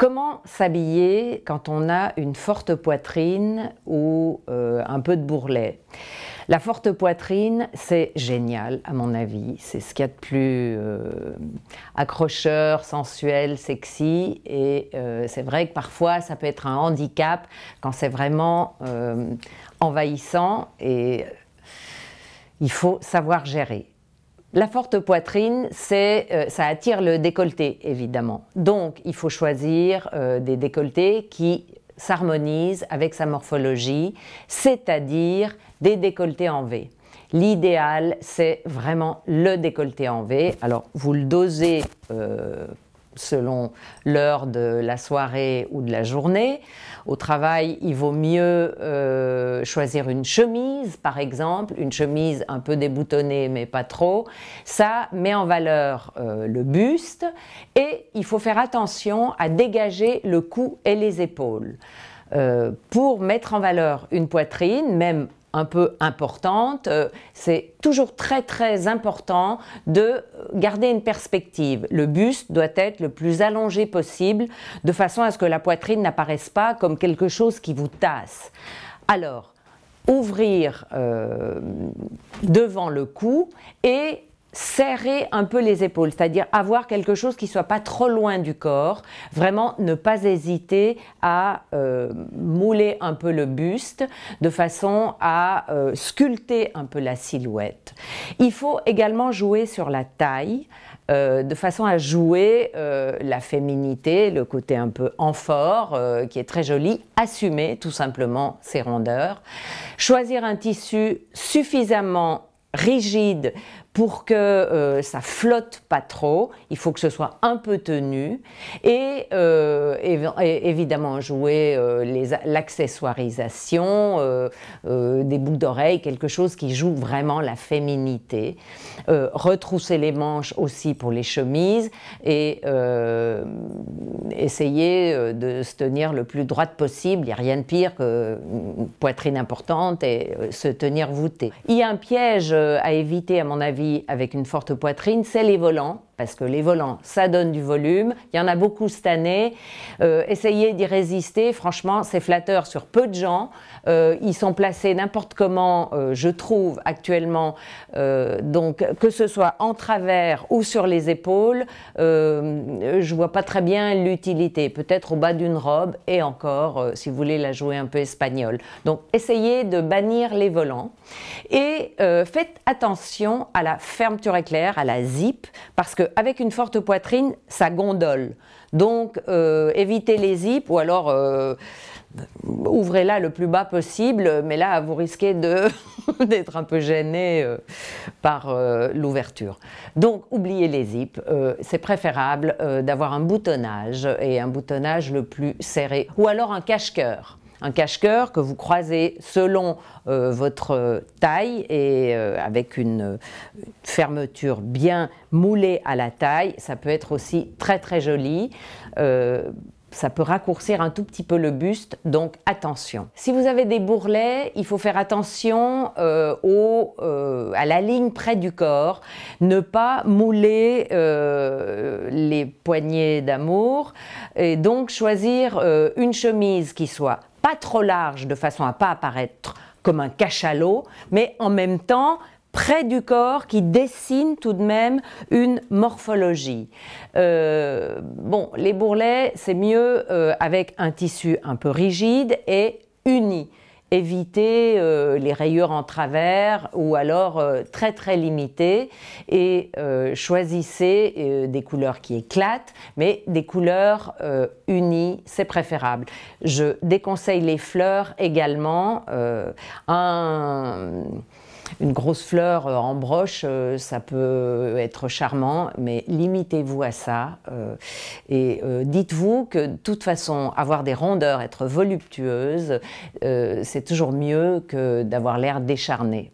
Comment s'habiller quand on a une forte poitrine ou euh, un peu de bourrelet La forte poitrine, c'est génial à mon avis. C'est ce qu'il y a de plus euh, accrocheur, sensuel, sexy. Et euh, c'est vrai que parfois, ça peut être un handicap quand c'est vraiment envahissant et il faut savoir gérer. La forte poitrine, c'est, euh, ça attire le décolleté, évidemment. Donc, il faut choisir euh, des décolletés qui s'harmonisent avec sa morphologie, c'est-à-dire des décolletés en V. L'idéal, c'est vraiment le décolleté en V. Alors, vous le dosez euh, selon l'heure de la soirée ou de la journée. Au travail, il vaut mieux euh, choisir une chemise, par exemple, une chemise un peu déboutonnée, mais pas trop. Ça met en valeur euh, le buste et il faut faire attention à dégager le cou et les épaules. Euh, pour mettre en valeur une poitrine, même un peu importante, euh, c'est toujours très très important de garder une perspective. Le buste doit être le plus allongé possible de façon à ce que la poitrine n'apparaisse pas comme quelque chose qui vous tasse. Alors, ouvrir euh, devant le cou et serrer un peu les épaules, c'est-à-dire avoir quelque chose qui soit pas trop loin du corps, vraiment ne pas hésiter à euh, mouler un peu le buste de façon à euh, sculpter un peu la silhouette. Il faut également jouer sur la taille euh, de façon à jouer la féminité, le côté un peu amphore qui est très joli, assumer tout simplement ses rondeurs, choisir un tissu suffisamment rigide pour que euh, ça flotte pas trop, il faut que ce soit un peu tenu et, euh, évidemment jouer euh, l'accessoirisation, des boucles d'oreilles, quelque chose qui joue vraiment la féminité. retrousser les manches aussi pour les chemises et essayer de se tenir le plus droite possible. Il n'y a rien de pire qu'une poitrine importante et se tenir voûté. Il y a un piège à éviter à mon avis avec une forte poitrine, c'est les volants parce que les volants, ça donne du volume. Il y en a beaucoup cette année. Euh, essayez d'y résister. Franchement, c'est flatteur sur peu de gens. Euh, ils sont placés n'importe comment, euh, je trouve, actuellement. donc, que ce soit en travers ou sur les épaules, je vois pas très bien l'utilité. Peut-être au bas d'une robe et encore, si vous voulez la jouer un peu espagnole. Donc, essayez de bannir les volants et faites attention à la fermeture éclair, à la zip, parce que avec une forte poitrine, ça gondole. Donc, euh, évitez les zips ou alors euh, ouvrez-la le plus bas possible, mais là, vous risquez d'être un peu gêné euh, par l'ouverture. Donc, oubliez les zips. C'est préférable d'avoir un boutonnage et un boutonnage le plus serré ou alors un cache coeur un cache-cœur que vous croisez selon euh, votre euh, taille et euh, avec une fermeture bien moulée à la taille. Ça peut être aussi très très joli. ça peut raccourcir un tout petit peu le buste, donc attention. Si vous avez des bourrelets, il faut faire attention à la ligne près du corps, ne pas mouler les poignées d'amour et donc choisir une chemise qui soit trop large de façon à pas apparaître comme un cachalot, mais en même temps près du corps qui dessine tout de même une morphologie. Euh, bon, les bourrelets, c'est mieux euh, avec un tissu un peu rigide et uni. Évitez euh, les rayures en travers ou alors euh, très très limitées et euh, choisissez des couleurs qui éclatent mais des couleurs unies c'est préférable je déconseille les fleurs également un une grosse fleur euh, en broche, euh, ça peut être charmant, mais limitez-vous à ça. Euh, et dites-vous que de toute façon, avoir des rondeurs, être voluptueuse, c'est toujours mieux que d'avoir l'air décharné.